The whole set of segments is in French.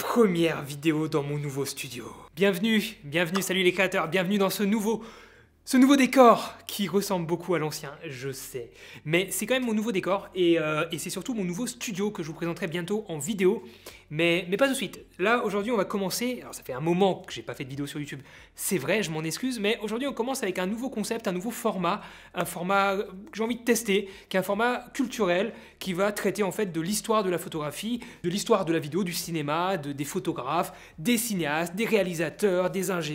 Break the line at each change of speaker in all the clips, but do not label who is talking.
première vidéo dans mon nouveau studio. Bienvenue, bienvenue, salut les créateurs, bienvenue dans ce nouveau ce nouveau décor qui ressemble beaucoup à l'ancien, je sais, mais c'est quand même mon nouveau décor et, euh, c'est surtout mon nouveau studio que je vous présenterai bientôt en vidéo, mais, pas tout de suite. Là aujourd'hui on va commencer, alors ça fait un moment que j'ai pas fait de vidéo sur YouTube, c'est vrai, je m'en excuse, mais aujourd'hui on commence avec un nouveau concept, un nouveau format, un format que j'ai envie de tester, qui est un format culturel qui va traiter en fait de l'histoire de la photographie, de l'histoire de la vidéo, du cinéma, de, des photographes, des cinéastes, des réalisateurs, des ingé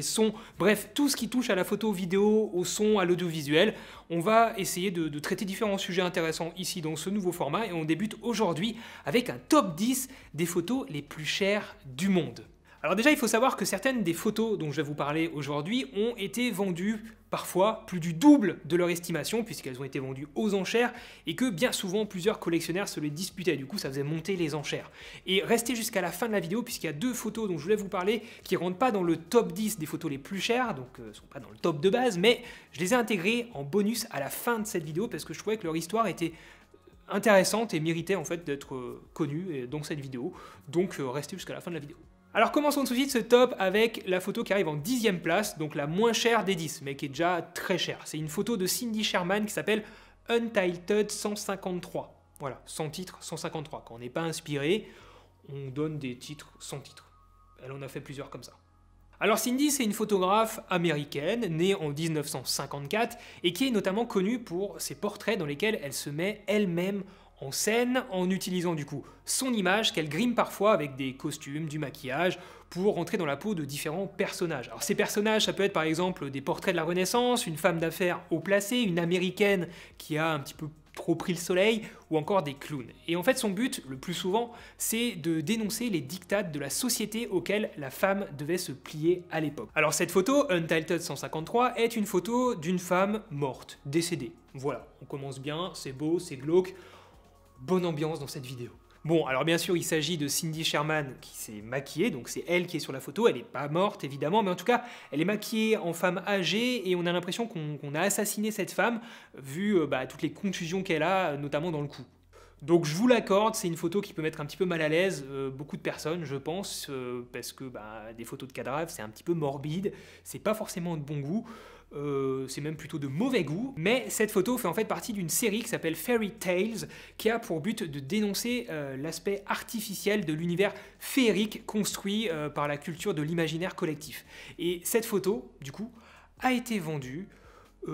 bref tout ce qui touche à la photo, vidéo, au son, à l'audiovisuel. On va essayer de, de, traiter différents sujets intéressants ici dans ce nouveau format et on débute aujourd'hui avec un top 10 des photos les plus chères du monde. Alors déjà, il faut savoir que certaines des photos dont je vais vous parler aujourd'hui ont été vendues parfois plus du double de leur estimation puisqu'elles ont été vendues aux enchères et que bien souvent plusieurs collectionneurs se les disputaient. Du coup, ça faisait monter les enchères. Et restez jusqu'à la fin de la vidéo puisqu'il y a deux photos dont je voulais vous parler qui rentrent pas dans le top 10 des photos les plus chères, donc euh, sont pas dans le top de base, mais je les ai intégrées en bonus à la fin de cette vidéo parce que je trouvais que leur histoire était intéressante et méritait en fait d'être euh, connue euh, dans cette vidéo. Donc restez jusqu'à la fin de la vidéo. Alors commençons tout de suite ce top avec la photo qui arrive en dixième place, donc la moins chère des 10, mais qui est déjà très chère. C'est une photo de Cindy Sherman qui s'appelle Untitled 153. Voilà, sans titre, 153. Quand on n'est pas inspiré, on donne des titres sans titre. Elle en a fait plusieurs comme ça. Alors Cindy, c'est une photographe américaine, née en 1954, et qui est notamment connue pour ses portraits dans lesquels elle se met elle-même en scène en utilisant du coup son image qu'elle grime parfois avec des costumes, du maquillage pour rentrer dans la peau de différents personnages. Alors ces personnages, ça peut être par exemple des portraits de la Renaissance, une femme d'affaires haut placée, une américaine qui a un petit peu trop pris le soleil, ou encore des clowns. Et en fait, son but, le plus souvent, c'est de dénoncer les dictates de la société auxquelles la femme devait se plier à l'époque. Alors cette photo, Untitled 153, est une photo d'une femme morte, décédée. Voilà, on commence bien, c'est beau, c'est glauque, bonne ambiance dans cette vidéo. Bon, alors bien sûr, il s'agit de Cindy Sherman qui s'est maquillée, donc c'est elle qui est sur la photo. Elle n'est pas morte, évidemment, mais en tout cas, elle est maquillée en femme âgée et on a l'impression qu'on a assassiné cette femme, vu euh, bah, toutes les contusions qu'elle a, notamment dans le cou. Donc je vous l'accorde, c'est une photo qui peut mettre un petit peu mal à l'aise euh, beaucoup de personnes, je pense, euh, parce que bah, des photos de cadavres, c'est un petit peu morbide, c'est pas forcément de bon goût. Euh, c'est même plutôt de mauvais goût, mais cette photo fait en fait partie d'une série qui s'appelle Fairy Tales, qui a pour but de dénoncer euh, l'aspect artificiel de l'univers féerique construit euh, par la culture de l'imaginaire collectif. Et cette photo, du coup, a été vendue 2,7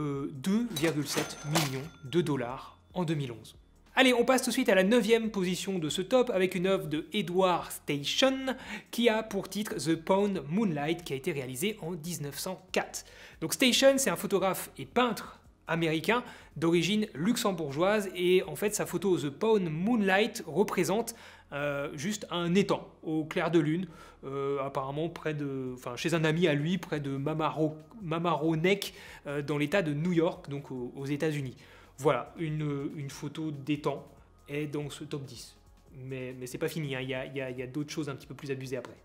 millions de dollars en 2011. Allez, on passe tout de suite à la neuvième position de ce top avec une œuvre de Edward Station qui a pour titre The Pound Moonlight qui a été réalisée en 1904. Donc Station, c'est un photographe et peintre américain d'origine luxembourgeoise et en fait sa photo The Pawn Moonlight représente euh, juste un étang au clair de lune, euh, apparemment près de, chez un ami à lui près de Mamaro, Mamaroneck euh, dans l'état de New York, donc aux États-Unis. Voilà, une, photo d'étang est dans ce top 10. Mais, mais c'est pas fini, hein. il y a, d'autres choses un petit peu plus abusées après.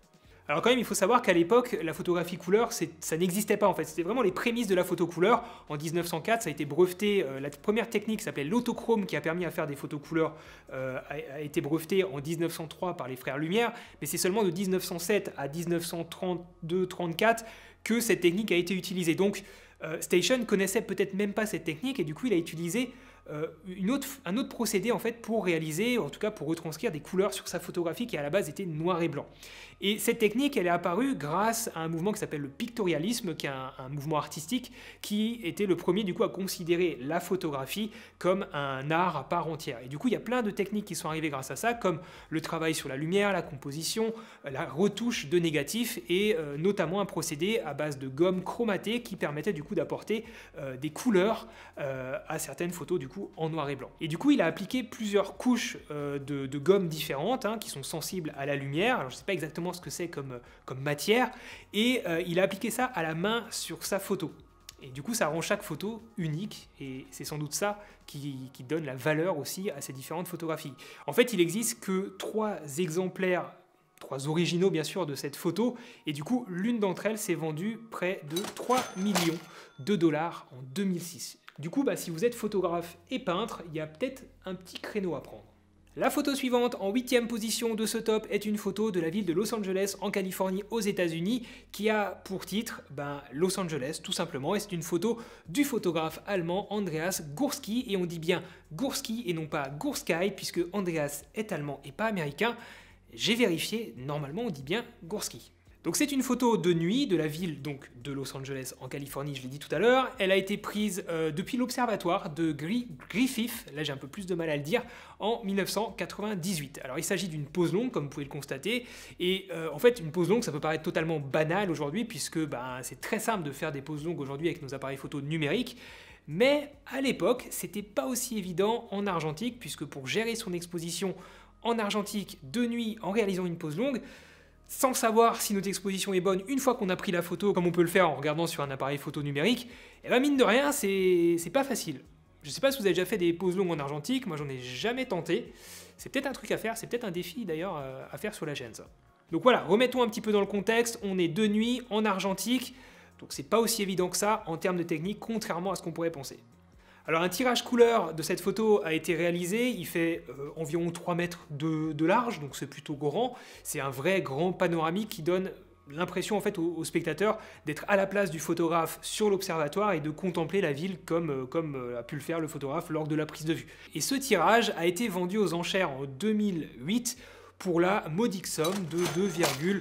Alors quand même, il faut savoir qu'à l'époque, la photographie couleur, ça n'existait pas en fait. C'était vraiment les prémices de la photo couleur. En 1904, ça a été breveté. Euh, la première technique s'appelait l'autochrome qui a permis à faire des photos couleur euh, a, a, été brevetée en 1903 par les frères Lumière. Mais c'est seulement de 1907 à 1932-34 que cette technique a été utilisée. Donc euh, Station connaissait peut-être même pas cette technique et du coup il a utilisé euh, un autre procédé en fait pour réaliser, en tout cas pour retranscrire des couleurs sur sa photographie qui à la base était noir et blanc. Et cette technique, elle est apparue grâce à un mouvement qui s'appelle le pictorialisme, qui est un, mouvement artistique qui était le premier du coup à considérer la photographie comme un art à part entière. Et du coup, il y a plein de techniques qui sont arrivées grâce à ça, comme le travail sur la lumière, la composition, euh, la retouche de négatifs et euh, notamment un procédé à base de gomme chromatée qui permettait du coup d'apporter des couleurs à certaines photos du coup en noir et blanc. Et du coup, il a appliqué plusieurs couches euh, de, gomme différentes hein, qui sont sensibles à la lumière. Alors, je ne sais pas exactement ce que c'est comme, euh, matière. Et euh, il a appliqué ça à la main sur sa photo. Et du coup, ça rend chaque photo unique, et c'est sans doute ça qui, qui, donne la valeur aussi à ces différentes photographies. En fait, il n'existe que trois exemplaires, trois originaux bien sûr, de cette photo, et du coup, l'une d'entre elles s'est vendue près de 3 millions de dollars en 2006. Du coup, bah, si vous êtes photographe et peintre, il y a peut-être un petit créneau à prendre. La photo suivante, en huitième position de ce top, est une photo de la ville de Los Angeles en Californie aux États-Unis qui a pour titre ben, Los Angeles tout simplement et c'est une photo du photographe allemand Andreas Gursky et on dit bien Gursky et non pas Gursky puisque Andreas est allemand et pas américain. J'ai vérifié, normalement on dit bien Gursky. Donc c'est une photo de nuit de la ville donc de Los Angeles en Californie, je l'ai dit tout à l'heure. Elle a été prise euh, depuis l'observatoire de Griffith, là j'ai un peu plus de mal à le dire, en 1998. Alors il s'agit d'une pose longue comme vous pouvez le constater et euh, en fait une pose longue ça peut paraître totalement banal aujourd'hui puisque ben, c'est très simple de faire des poses longues aujourd'hui avec nos appareils photo numériques. Mais à l'époque, c'était pas aussi évident en argentique puisque pour gérer son exposition en argentique de nuit en réalisant une pose longue, sans savoir si notre exposition est bonne une fois qu'on a pris la photo, comme on peut le faire en regardant sur un appareil photo numérique, et eh bien mine de rien, c'est pas facile. Je sais pas si vous avez déjà fait des poses longues en argentique, moi j'en ai jamais tenté. C'est peut-être un truc à faire, c'est peut-être un défi d'ailleurs euh, à faire sur la chaîne ça. Donc voilà, remettons un petit peu dans le contexte, on est de nuit en argentique, donc c'est pas aussi évident que ça en termes de technique, contrairement à ce qu'on pourrait penser. Alors un tirage couleur de cette photo a été réalisé, il fait euh, environ 3 mètres de, large, donc c'est plutôt grand, c'est un vrai grand panoramique qui donne l'impression en fait au spectateur d'être à la place du photographe sur l'observatoire et de contempler la ville comme, euh, euh, a pu le faire le photographe lors de la prise de vue. Et ce tirage a été vendu aux enchères en 2008 pour la modique somme de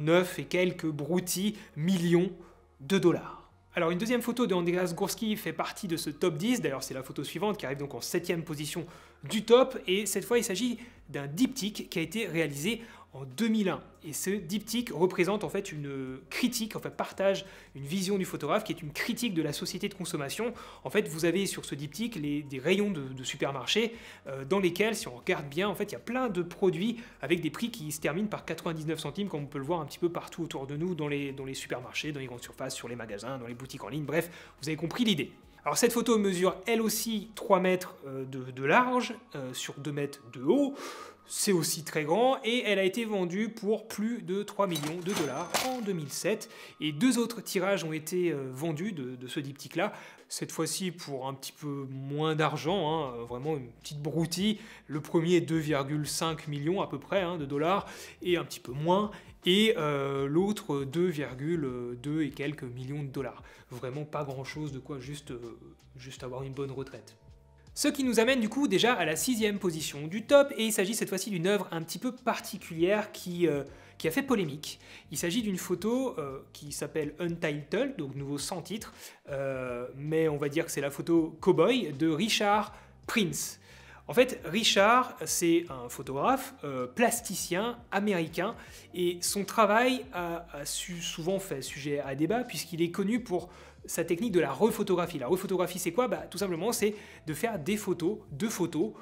2,9 et quelques broutis millions de dollars. Alors une deuxième photo de Andreas Gursky fait partie de ce top 10, d'ailleurs c'est la photo suivante qui arrive donc en septième position du top, et cette fois il s'agit d'un diptyque qui a été réalisé en 2001. Et ce diptyque représente en fait une critique, en fait partage une vision du photographe qui est une critique de la société de consommation. En fait, vous avez sur ce diptyque les, des rayons de, supermarchés euh, dans lesquels, si on regarde bien, en fait, il y a plein de produits avec des prix qui se terminent par 99 centimes, comme on peut le voir un petit peu partout autour de nous, dans les, dans les supermarchés, dans les grandes surfaces, sur les magasins, dans les boutiques en ligne. Bref, vous avez compris l'idée. Alors cette photo mesure elle aussi 3 mètres euh, de, large euh, sur 2 mètres de haut c'est aussi très grand et elle a été vendue pour plus de 3 millions de dollars en 2007 et deux autres tirages ont été euh, vendus de, ce diptyque là cette fois-ci pour un petit peu moins d'argent hein, vraiment une petite broutille le premier 2,5 millions à peu près hein, de dollars et un petit peu moins et euh, l'autre 2,2 et quelques millions de dollars vraiment pas grand chose de quoi juste, euh, juste avoir une bonne retraite ce qui nous amène du coup déjà à la sixième position du top, et il s'agit cette fois-ci d'une œuvre un petit peu particulière qui, euh, a fait polémique. Il s'agit d'une photo euh, qui s'appelle Untitled, donc nouveau sans titre, euh, mais on va dire que c'est la photo Cowboy de Richard Prince. En fait, Richard, c'est un photographe, plasticien américain, et son travail a, souvent fait sujet à débat, puisqu'il est connu pour sa technique de la refotographie. La refotographie, c'est quoi bah, Tout simplement, c'est de faire des photos deux photos,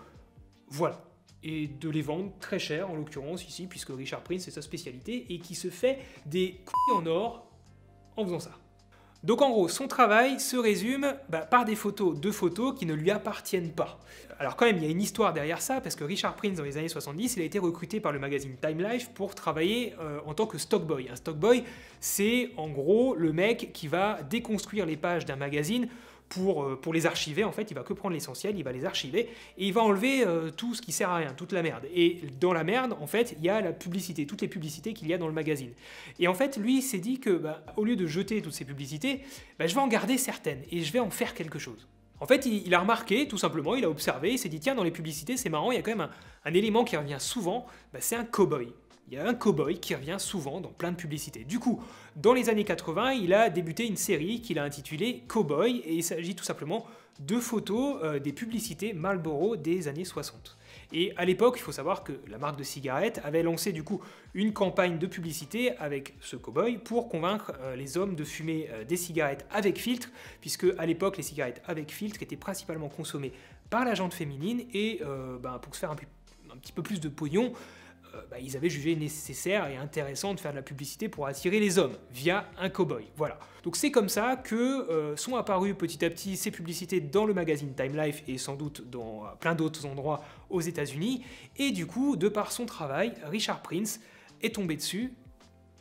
voilà, et de les vendre très cher, en l'occurrence ici, puisque Richard Prince, c'est sa spécialité, et qui se fait des couilles en or en faisant ça. Donc en gros, son travail se résume bah, par des photos de photos qui ne lui appartiennent pas. Alors quand même, il y a une histoire derrière ça, parce que Richard Prince, dans les années 70, il a été recruté par le magazine Time Life pour travailler euh, en tant que stockboy. Un stockboy, c'est en gros le mec qui va déconstruire les pages d'un magazine euh, pour, les archiver, en fait, il va que prendre l'essentiel, il va les archiver, et il va enlever euh, tout ce qui sert à rien, toute la merde. Et dans la merde, en fait, il y a la publicité, toutes les publicités qu'il y a dans le magazine. Et en fait, lui, il s'est dit que, bah, au lieu de jeter toutes ces publicités, bah, je vais en garder certaines, et je vais en faire quelque chose. En fait, il, a remarqué, tout simplement, il a observé, il s'est dit, tiens, dans les publicités, c'est marrant, il y a quand même un, élément qui revient souvent, bah, c'est un cow-boy il y a un cow-boy qui revient souvent dans plein de publicités. Du coup, dans les années 80, il a débuté une série qu'il a intitulée Cowboy et il s'agit tout simplement de photos euh, des publicités Marlboro des années 60. Et à l'époque, il faut savoir que la marque de cigarettes avait lancé du coup une campagne de publicité avec ce cow-boy pour convaincre euh, les hommes de fumer euh, des cigarettes avec filtre, puisque à l'époque les cigarettes avec filtre étaient principalement consommées par la gente féminine et ben, pour se faire un, un petit peu plus de pognon, euh, bah, ils avaient jugé nécessaire et intéressant de faire de la publicité pour attirer les hommes via un cow-boy. Voilà. Donc c'est comme ça que euh, sont apparues petit à petit ces publicités dans le magazine Time Life et sans doute dans euh, plein d'autres endroits aux États-Unis. Et du coup, de par son travail, Richard Prince est tombé dessus.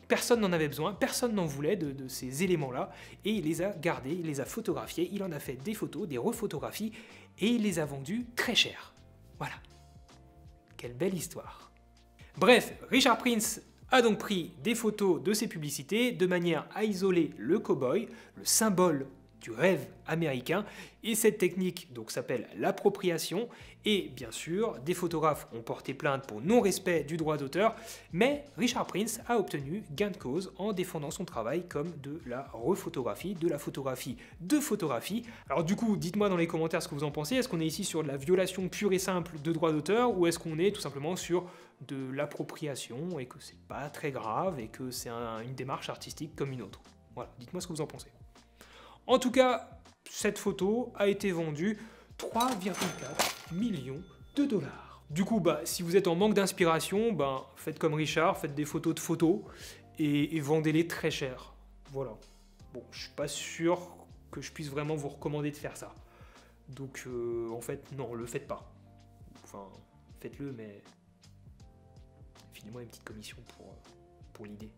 Personne n'en avait besoin, personne n'en voulait de, ces éléments-là, et il les a gardés, il les a photographiés, il en a fait des photos, des refotographies, et il les a vendus très cher. Voilà. Quelle belle histoire. Bref, Richard Prince a donc pris des photos de ses publicités de manière à isoler le cowboy, le symbole du rêve américain. Et cette technique donc s'appelle l'appropriation. Et bien sûr, des photographes ont porté plainte pour non-respect du droit d'auteur, mais Richard Prince a obtenu gain de cause en défendant son travail comme de la refotographie, de la photographie de photographie. Alors du coup, dites-moi dans les commentaires ce que vous en pensez. Est-ce qu'on est ici sur de la violation pure et simple de droit d'auteur ou est-ce qu'on est tout simplement sur de l'appropriation et que c'est pas très grave et que c'est une démarche artistique comme une autre. Voilà, dites-moi ce que vous en pensez. En tout cas, cette photo a été vendue 3,4 millions de dollars. Du coup, bah, si vous êtes en manque d'inspiration, ben faites comme Richard, faites des photos de photos et, vendez-les très cher. Voilà. Bon, je suis pas sûr que je puisse vraiment vous recommander de faire ça. Donc, euh, en fait, non, le faites pas. Enfin, faites-le, mais filez-moi une petite commission euh, pour, l'idée.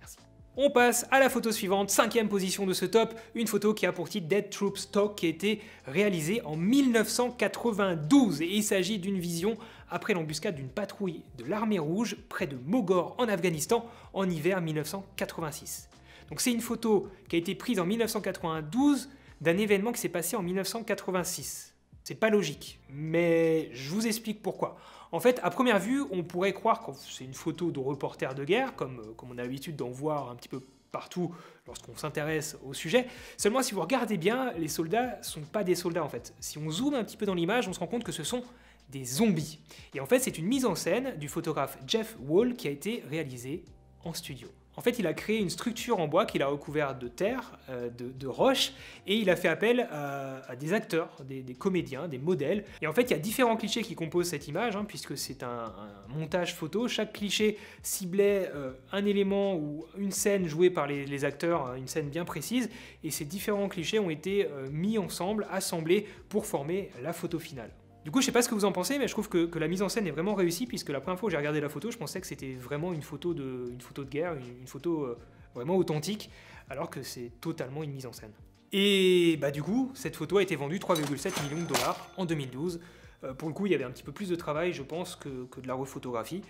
Merci. On passe à la photo suivante, cinquième position de ce top, une photo qui a pour titre Dead Troops Talk qui a été réalisée en 1992 et il s'agit d'une vision après l'embuscade d'une patrouille de l'armée rouge près de Mogor en Afghanistan en hiver 1986. Donc c'est une photo qui a été prise en 1992 d'un événement qui s'est passé en 1986. C'est pas logique, mais je vous explique pourquoi. En fait, à première vue, on pourrait croire que c'est une photo de reporter de guerre, comme, euh, comme on a l'habitude d'en voir un petit peu partout lorsqu'on s'intéresse au sujet. Seulement, si vous regardez bien, les soldats sont pas des soldats en fait. Si on zoome un petit peu dans l'image, on se rend compte que ce sont des zombies. Et en fait, c'est une mise en scène du photographe Jeff Wall qui a été réalisée en studio. En fait, il a créé une structure en bois qu'il a recouverte de terre, euh, de, roches, et il a fait appel à, des acteurs, des, comédiens, des modèles. Et en fait, il y a différents clichés qui composent cette image, hein, puisque c'est un, montage photo. Chaque cliché ciblait euh, un élément ou une scène jouée par les, acteurs, hein, une scène bien précise, et ces différents clichés ont été euh, mis ensemble, assemblés pour former la photo finale. Du coup, je sais pas ce que vous en pensez, mais je trouve que, la mise en scène est vraiment réussie, puisque la première fois que j'ai regardé la photo, je pensais que c'était vraiment une photo de, une photo de guerre, une, photo euh, vraiment authentique, alors que c'est totalement une mise en scène. Et bah du coup, cette photo a été vendue 3,7 millions de dollars en 2012. Euh, pour le coup, il y avait un petit peu plus de travail, je pense, que, de la refotographie.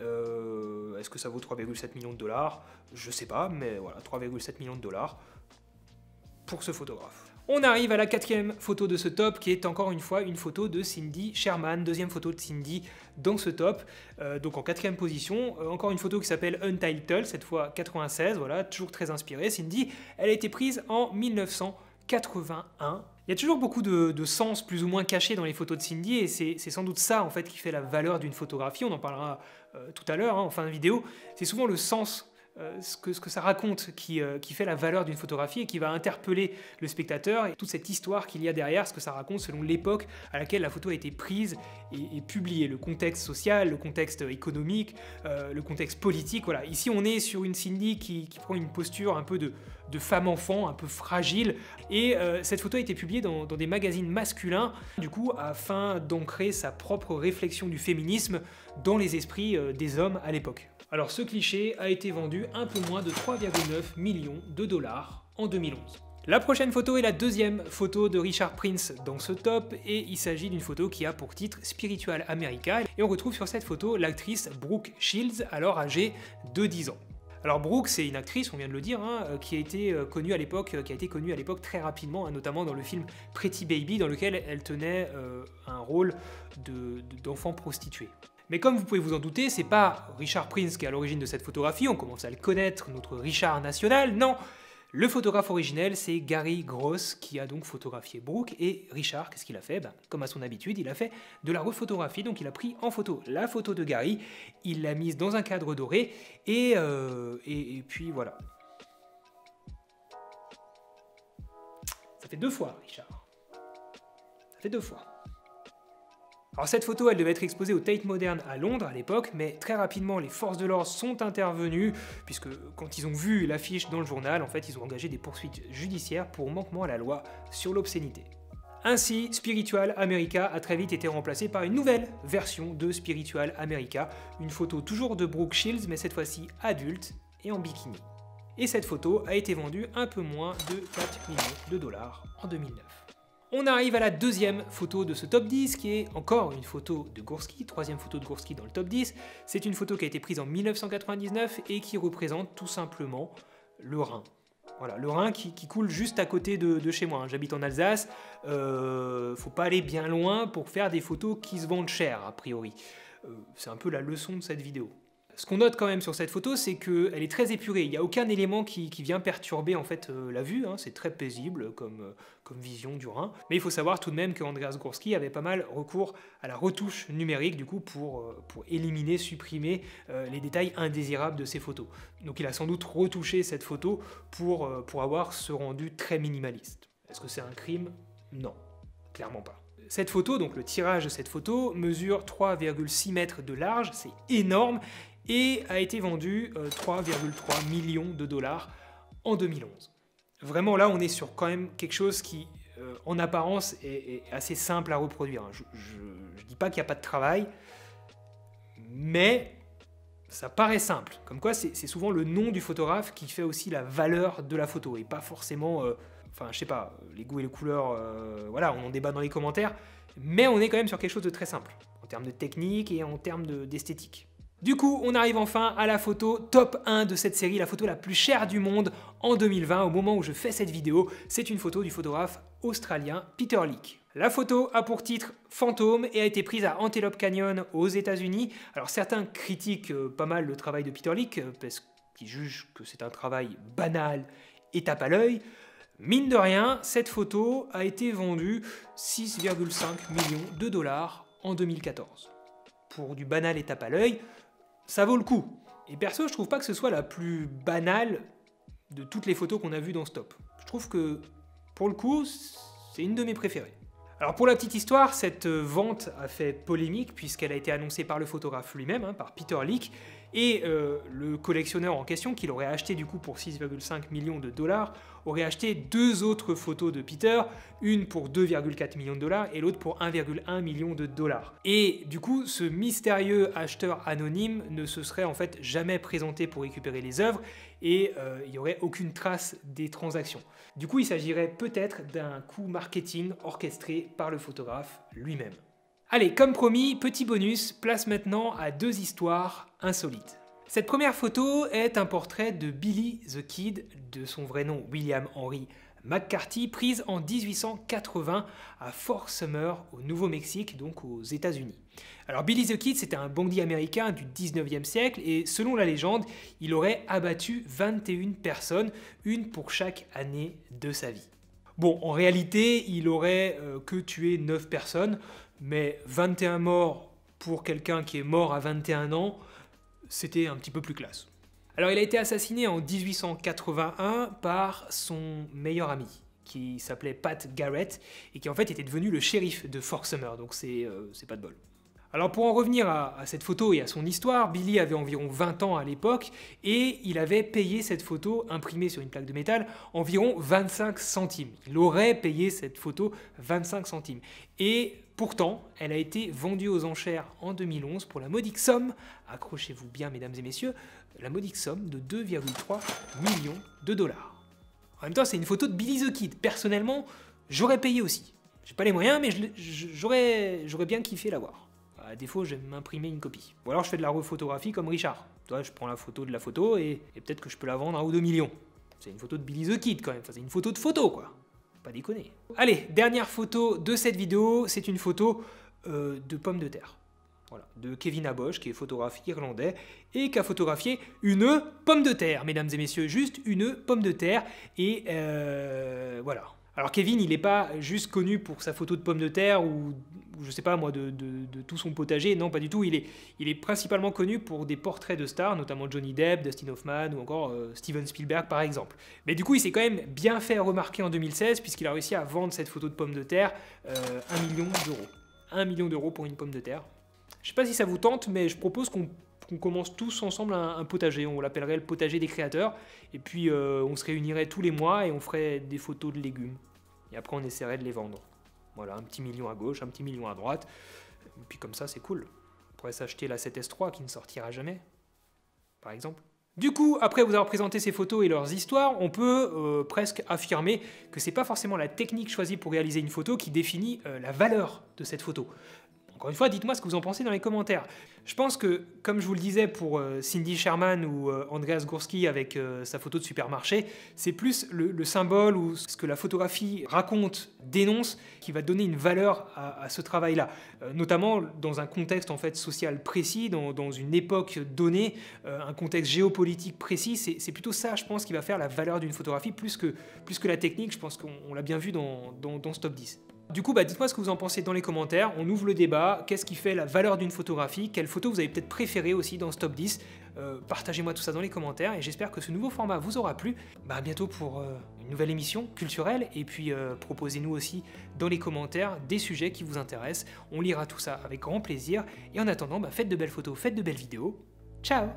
Euh, est-ce que ça vaut 3,7 millions de dollars Je sais pas, mais voilà, 3,7 millions de dollars pour ce photographe. On arrive à la quatrième photo de ce top qui est encore une fois une photo de Cindy Sherman, deuxième photo de Cindy dans ce top, euh, donc en quatrième position. Euh, encore une photo qui s'appelle Untitled, cette fois 96, voilà, toujours très inspirée. Cindy, elle a été prise en 1981. Il y a toujours beaucoup de, sens plus ou moins caché dans les photos de Cindy et c'est sans doute ça en fait qui fait la valeur d'une photographie, on en parlera euh, tout à l'heure hein, en fin de vidéo, c'est souvent le sens euh, ce que, ça raconte euh, qui, fait la valeur d'une photographie et qui va interpeller le spectateur et toute cette histoire qu'il y a derrière, ce que ça raconte selon l'époque à laquelle la photo a été prise et, publiée, le contexte social, le contexte économique, euh, le contexte politique. Voilà. Ici, on est sur une Cindy qui, prend une posture un peu de, femme-enfant, un peu fragile. Et cette photo a été publiée dans, des magazines masculins, du coup, afin d'ancrer sa propre réflexion du féminisme dans les esprits des hommes à l'époque. Alors ce cliché a été vendu un peu moins de 3,9 millions de dollars en 2011. La prochaine photo est la deuxième photo de Richard Prince dans ce top et il s'agit d'une photo qui a pour titre Spiritual America et on retrouve sur cette photo l'actrice Brooke Shields alors âgée de 10 ans. Alors Brooke, c'est une actrice, on vient de le dire, hein, euh, qui a été euh, connue à l'époque, euh, qui a été connue à l'époque très rapidement, hein, notamment dans le film Pretty Baby, dans lequel elle tenait un rôle d'enfant prostituée. Mais comme vous pouvez vous en douter, c'est pas Richard Prince qui est à l'origine de cette photographie, on commence à le connaître, notre Richard national, non Le photographe originel, c'est Gary Gross qui a donc photographié Brooke, et Richard, qu'est-ce qu'il a fait ben, Comme à son habitude, il a fait de la refotographie. donc il a pris en photo la photo de Gary, il l'a mise dans un cadre doré, et, euh, et, et puis voilà. Ça fait deux fois, Richard. Ça fait deux fois. Alors cette photo, elle devait être exposée au Tate Modern à Londres à l'époque, mais très rapidement les forces de l'ordre sont intervenues, puisque quand ils ont vu l'affiche dans le journal, en fait ils ont engagé des poursuites judiciaires pour manquement à la loi sur l'obscénité. Ainsi, Spiritual America a très vite été remplacé par une nouvelle version de Spiritual America, une photo toujours de Brooke Shields, mais cette fois-ci adulte et en bikini. Et cette photo a été vendue un peu moins de 4 millions de dollars en 2009. On arrive à la deuxième photo de ce top 10, qui est encore une photo de Gourski, troisième photo de Gourski dans le top 10. C'est une photo qui a été prise en 1999 et qui représente tout simplement le Rhin. Voilà, le Rhin qui, coule juste à côté de, chez moi. Hein. J'habite en Alsace, euh, faut pas aller bien loin pour faire des photos qui se vendent cher, a priori. Euh, c'est un peu la leçon de cette vidéo. Ce qu'on note quand même sur cette photo, c'est qu'elle est très épurée. Il n'y a aucun élément qui, vient perturber en fait euh, la vue. Hein. C'est très paisible euh, comme, vision du Rhin. Mais il faut savoir tout de même que Andreas Gursky avait pas mal recours à la retouche numérique du coup pour, euh, éliminer, supprimer les détails indésirables de ses photos. Donc il a sans doute retouché cette photo pour, pour avoir ce rendu très minimaliste. Est-ce que c'est un crime Non, clairement pas. Cette photo, donc le tirage de cette photo, mesure 3,6 mètres de large, c'est énorme, et a été vendu 3,3 euh, millions de dollars en 2011. Vraiment là, on est sur quand même quelque chose qui, euh, en apparence, est, assez simple à reproduire. Hein. Je ne dis pas qu'il n'y a pas de travail, mais ça paraît simple. Comme quoi, c'est souvent le nom du photographe qui fait aussi la valeur de la photo et pas forcément, euh, enfin, je sais pas, les goûts et les couleurs. voilà, on en débat dans les commentaires, mais on est quand même sur quelque chose de très simple en termes de technique et en termes d'esthétique. Du coup, on arrive enfin à la photo top 1 de cette série, la photo la plus chère du monde en 2020. Au moment où je fais cette vidéo, c'est une photo du photographe australien Peter Leak. La photo a pour titre Fantôme et a été prise à Antelope Canyon aux États-Unis. Alors certains critiquent euh, pas mal le travail de Peter Leak, euh, parce qu'ils jugent que c'est un travail banal et tape à l'œil. Mine de rien, cette photo a été vendue 6,5 millions de dollars en 2014. Pour du banal et tape à l'œil, ça vaut le coup. Et perso, je trouve pas que ce soit la plus banale de toutes les photos qu'on a vues dans stop. Je trouve que, pour le coup, c'est une de mes préférées. Alors pour la petite histoire, cette euh, vente a fait polémique puisqu'elle a été annoncée par le photographe lui-même, hein, par Peter Leak, et euh, le collectionneur en question, qui l'aurait acheté du coup pour 6,5 millions de dollars, aurait acheté deux autres photos de Peter, une pour 2,4 millions de dollars et l'autre pour 1,1 million de dollars. Et du coup, ce mystérieux acheteur anonyme ne se serait en fait jamais présenté pour récupérer les œuvres et euh, il n'y aurait aucune trace des transactions. Du coup, il s'agirait peut-être d'un coup marketing orchestré par le photographe lui-même. Allez, comme promis, petit bonus, place maintenant à deux histoires insolites. Cette première photo est un portrait de Billy the Kid, de son vrai nom William Henry McCarthy, prise en 1880 à Fort Summer au Nouveau-Mexique, donc aux États-Unis. Alors Billy the Kid, c'était un bandit américain du 19e siècle et selon la légende, il aurait abattu 21 personnes, une pour chaque année de sa vie. Bon, en réalité, il aurait euh, que tué 9 personnes, mais 21 morts pour quelqu'un qui est mort à 21 ans, c'était un petit peu plus classe. Alors il a été assassiné en 1881 par son meilleur ami, qui s'appelait Pat Garrett, et qui en fait était devenu le shérif de Fort Summer, donc c'est euh, pas de bol. Alors pour en revenir à, cette photo et à son histoire, Billy avait environ 20 ans à l'époque et il avait payé cette photo imprimée sur une plaque de métal environ 25 centimes. Il aurait payé cette photo 25 centimes. Et pourtant, elle a été vendue aux enchères en 2011 pour la modique somme, accrochez-vous bien mesdames et messieurs, la modique somme de 2,3 millions de dollars. En même temps, c'est une photo de Billy the Kid. Personnellement, j'aurais payé aussi. J'ai pas les moyens, mais j'aurais bien kiffé l'avoir à défaut, je vais m'imprimer une copie. Ou alors je fais de la refotographie comme Richard. Toi, je prends la photo de la photo et, peut-être que je peux la vendre un ou deux millions. C'est une photo de Billy the Kid quand même, c'est une photo de photo quoi. Pas déconner. Allez, dernière photo de cette vidéo, c'est une photo euh, de pommes de terre. Voilà, de Kevin Abosch, qui est photographe irlandais, et qui a photographié une pomme de terre, mesdames et messieurs, juste une pomme de terre. Et euh, voilà. Alors Kevin, il n'est pas juste connu pour sa photo de pomme de terre ou je sais pas moi, de, tout son potager. Non, pas du tout. Il est, principalement connu pour des portraits de stars, notamment Johnny Depp, Dustin Hoffman ou encore euh, Steven Spielberg par exemple. Mais du coup, il s'est quand même bien fait remarquer en 2016 puisqu'il a réussi à vendre cette photo de pomme de terre euh, un 1 million d'euros. 1 million d'euros pour une pomme de terre. Je sais pas si ça vous tente, mais je propose qu'on commence tous ensemble un, potager. On l'appellerait le potager des créateurs. Et puis euh, on se réunirait tous les mois et on ferait des photos de légumes. Et après on essaierait de les vendre. Voilà, un petit million à gauche, un petit million à droite. Et puis comme ça, c'est cool. On pourrait s'acheter la 7S3 qui ne sortira jamais, par exemple. Du coup, après vous avoir présenté ces photos et leurs histoires, on peut euh, presque affirmer que c'est pas forcément la technique choisie pour réaliser une photo qui définit euh, la valeur de cette photo. Encore une fois, dites-moi ce que vous en pensez dans les commentaires. Je pense que, comme je vous le disais pour euh, Cindy Sherman ou euh, Andreas Gursky avec euh, sa photo de supermarché, c'est plus le, symbole ou ce que la photographie raconte, dénonce, qui va donner une valeur à, ce travail-là. notamment dans un contexte en fait social précis, dans, une époque donnée, un contexte géopolitique précis, c'est plutôt ça, je pense, qui va faire la valeur d'une photographie plus que, plus que la technique. Je pense qu'on l'a bien vu dans, dans, dans ce top 10. Du coup, bah, dites-moi ce que vous en pensez dans les commentaires, on ouvre le débat, qu'est-ce qui fait la valeur d'une photographie, quelle photo vous avez peut-être préférée aussi dans ce top 10, euh, partagez-moi tout ça dans les commentaires et j'espère que ce nouveau format vous aura plu. Bah, bientôt pour euh, une nouvelle émission culturelle et puis euh, proposez-nous aussi dans les commentaires des sujets qui vous intéressent, on lira tout ça avec grand plaisir et en attendant, bah, faites de belles photos, faites de belles vidéos, ciao